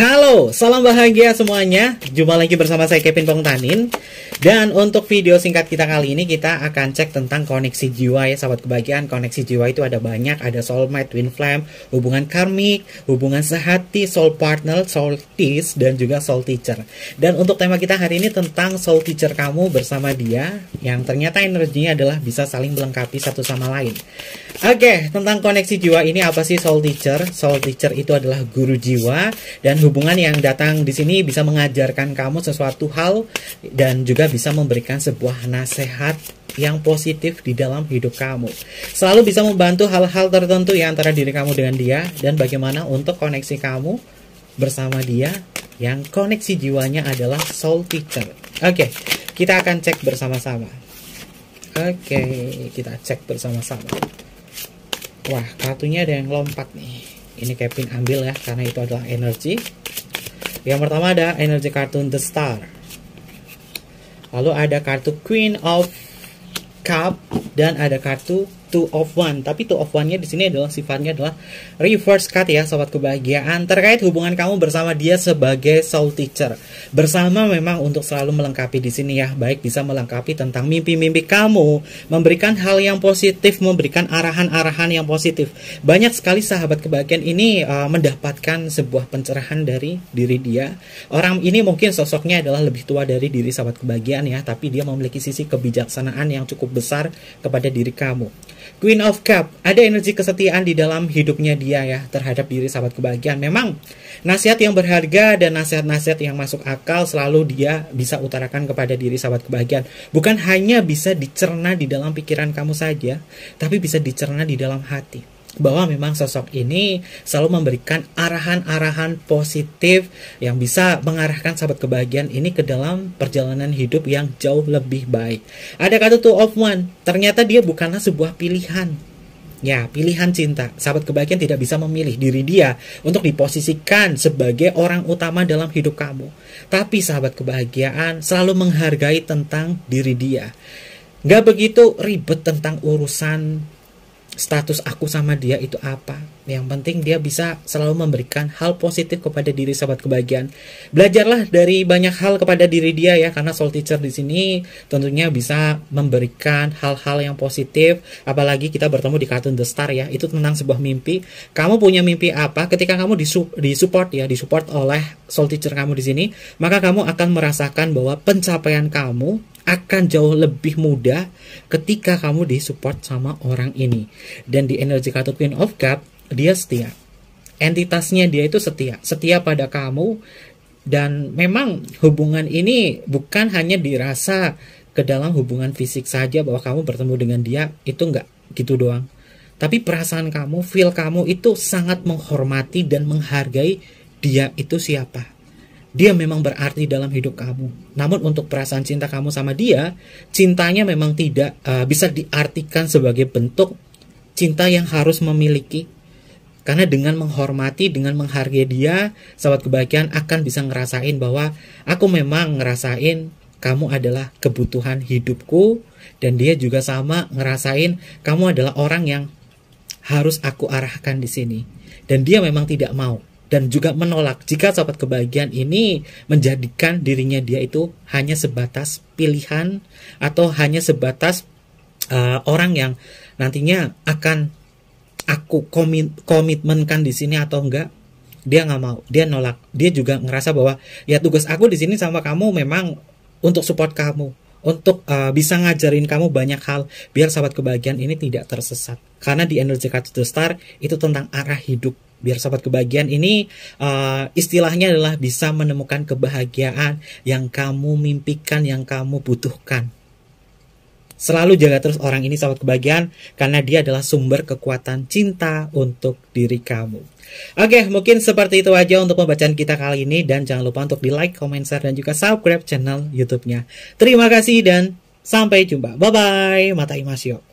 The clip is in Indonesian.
Halo, salam bahagia semuanya. Jumpa lagi bersama saya Kevin Pongtanin dan untuk video singkat kita kali ini kita akan cek tentang koneksi jiwa ya sahabat kebahagiaan. Koneksi jiwa itu ada banyak, ada soulmate, twin flame, hubungan karmik, hubungan sehati, soul partner, soul teach, dan juga soul teacher. Dan untuk tema kita hari ini tentang soul teacher kamu bersama dia yang ternyata energinya adalah bisa saling melengkapi satu sama lain. Oke, tentang koneksi jiwa ini apa sih soul teacher? Soul teacher itu adalah guru jiwa dan hubungan yang datang di sini bisa mengajarkan kamu sesuatu hal dan juga bisa memberikan sebuah nasihat yang positif di dalam hidup kamu. Selalu bisa membantu hal-hal tertentu ya antara diri kamu dengan dia dan bagaimana untuk koneksi kamu bersama dia yang koneksi jiwanya adalah soul teacher. Oke, okay, kita akan cek bersama-sama. Oke, okay, kita cek bersama-sama. Wah, kartunya ada yang lompat nih. Ini Kevin ambil ya karena itu adalah energi. Yang pertama ada energi kartun The Star. Lalu ada kartu Queen of Cup dan ada kartu two of one tapi two of one-nya di sini adalah sifatnya adalah reverse cut ya sobat kebahagiaan terkait hubungan kamu bersama dia sebagai soul teacher bersama memang untuk selalu melengkapi di sini ya baik bisa melengkapi tentang mimpi-mimpi kamu memberikan hal yang positif memberikan arahan-arahan yang positif banyak sekali sahabat kebahagiaan ini uh, mendapatkan sebuah pencerahan dari diri dia orang ini mungkin sosoknya adalah lebih tua dari diri sahabat kebahagiaan ya tapi dia memiliki sisi kebijaksanaan yang cukup besar kepada diri kamu Queen of Cup, ada energi kesetiaan di dalam hidupnya dia ya terhadap diri sahabat kebahagiaan. Memang nasihat yang berharga dan nasihat-nasihat yang masuk akal selalu dia bisa utarakan kepada diri sahabat kebahagiaan. Bukan hanya bisa dicerna di dalam pikiran kamu saja, tapi bisa dicerna di dalam hati bahwa memang sosok ini selalu memberikan arahan-arahan positif yang bisa mengarahkan sahabat kebahagiaan ini ke dalam perjalanan hidup yang jauh lebih baik. Ada kata two of one, ternyata dia bukanlah sebuah pilihan. Ya, pilihan cinta. Sahabat kebahagiaan tidak bisa memilih diri dia untuk diposisikan sebagai orang utama dalam hidup kamu. Tapi sahabat kebahagiaan selalu menghargai tentang diri dia. Gak begitu ribet tentang urusan status aku sama dia itu apa. Yang penting dia bisa selalu memberikan hal positif kepada diri sahabat kebahagiaan. Belajarlah dari banyak hal kepada diri dia ya karena soul teacher di sini tentunya bisa memberikan hal-hal yang positif apalagi kita bertemu di kartun The Star ya. Itu tentang sebuah mimpi. Kamu punya mimpi apa ketika kamu disupport ya, disupport oleh soul teacher kamu di sini, maka kamu akan merasakan bahwa pencapaian kamu akan jauh lebih mudah ketika kamu disupport sama orang ini. Dan di energi kartu Queen of Cup, dia setia. Entitasnya dia itu setia, setia pada kamu dan memang hubungan ini bukan hanya dirasa ke dalam hubungan fisik saja bahwa kamu bertemu dengan dia itu enggak gitu doang. Tapi perasaan kamu, feel kamu itu sangat menghormati dan menghargai dia itu siapa dia memang berarti dalam hidup kamu. Namun untuk perasaan cinta kamu sama dia, cintanya memang tidak uh, bisa diartikan sebagai bentuk cinta yang harus memiliki. Karena dengan menghormati, dengan menghargai dia, sahabat kebahagiaan akan bisa ngerasain bahwa aku memang ngerasain kamu adalah kebutuhan hidupku dan dia juga sama ngerasain kamu adalah orang yang harus aku arahkan di sini. Dan dia memang tidak mau dan juga menolak jika sobat kebahagiaan ini menjadikan dirinya dia itu hanya sebatas pilihan atau hanya sebatas uh, orang yang nantinya akan aku komit komitmenkan di sini atau enggak dia nggak mau dia nolak dia juga ngerasa bahwa ya tugas aku di sini sama kamu memang untuk support kamu untuk uh, bisa ngajarin kamu banyak hal biar sahabat kebahagiaan ini tidak tersesat karena di energi kartu the star itu tentang arah hidup biar sahabat kebahagiaan ini uh, istilahnya adalah bisa menemukan kebahagiaan yang kamu mimpikan, yang kamu butuhkan. Selalu jaga terus orang ini sahabat kebahagiaan karena dia adalah sumber kekuatan cinta untuk diri kamu. Oke, mungkin seperti itu aja untuk pembacaan kita kali ini dan jangan lupa untuk di like, comment, share dan juga subscribe channel YouTube-nya. Terima kasih dan sampai jumpa. Bye bye. Mata Imasio.